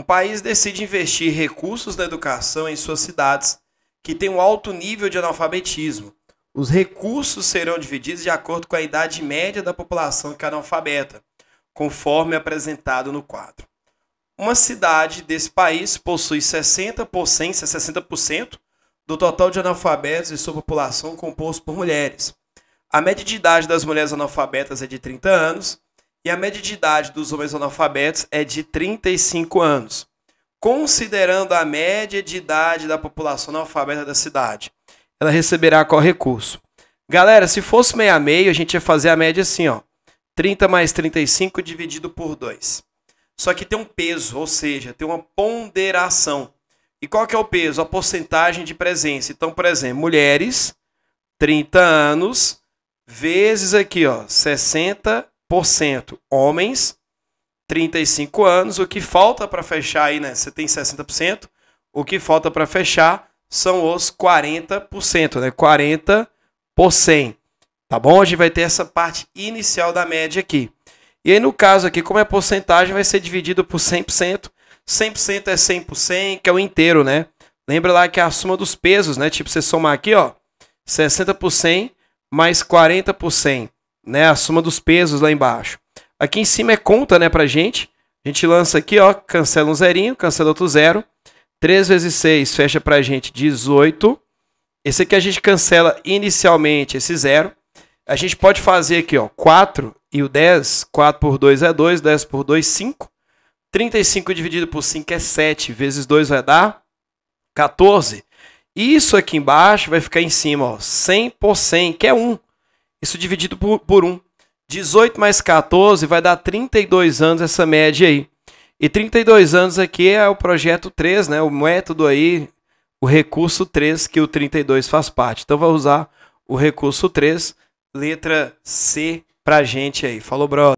Um país decide investir recursos na educação em suas cidades, que têm um alto nível de analfabetismo. Os recursos serão divididos de acordo com a idade média da população que é analfabeta, conforme apresentado no quadro. Uma cidade desse país possui 60%, 60% é do total de analfabetos e sua população composto por mulheres. A média de idade das mulheres analfabetas é de 30 anos e a média de idade dos homens analfabetos é de 35 anos, considerando a média de idade da população analfabeta da cidade. Ela receberá qual recurso? Galera, se fosse meia a meio, a gente ia fazer a média assim, ó. 30 mais 35 dividido por 2. Só que tem um peso, ou seja, tem uma ponderação. E qual que é o peso? A porcentagem de presença. Então, por exemplo, mulheres, 30 anos, vezes aqui, ó, 60 homens, 35 anos. O que falta para fechar aí, né? Você tem 60%. O que falta para fechar são os 40%, né? 40 por 100. Tá bom? A gente vai ter essa parte inicial da média aqui. E aí, no caso aqui, como é porcentagem, vai ser dividido por 100%. 100% é 100 por 100, que é o inteiro, né? Lembra lá que é a soma dos pesos, né? Tipo, você somar aqui, ó, 60 por 100 mais 40 por 100 né, a soma dos pesos lá embaixo. Aqui em cima é conta, né, pra gente. A gente lança aqui, ó, cancela um zerinho, cancela outro zero. 3 vezes 6 fecha pra gente 18. Esse aqui a gente cancela inicialmente esse zero. A gente pode fazer aqui, ó, 4 e o 10. 4 por 2 é 2, 10 por 2, 5. 35 dividido por 5 é 7, vezes 2 vai dar 14. Isso aqui embaixo vai ficar em cima, ó, 100 por 100, que é 1. Isso dividido por, por 1. 18 mais 14 vai dar 32 anos essa média aí. E 32 anos aqui é o projeto 3, né? O método aí, o recurso 3 que o 32 faz parte. Então vou usar o recurso 3, letra C pra gente aí. Falou, brother.